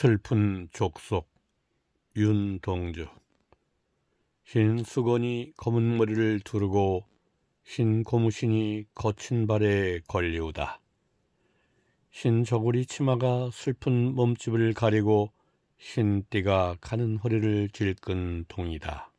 슬픈 족속 윤동주 흰 수건이 검은 머리를 두르고 흰 고무신이 거친 발에 걸리우다. 흰 저고리 치마가 슬픈 몸집을 가리고 흰 띠가 가는 허리를 질끈 동이다.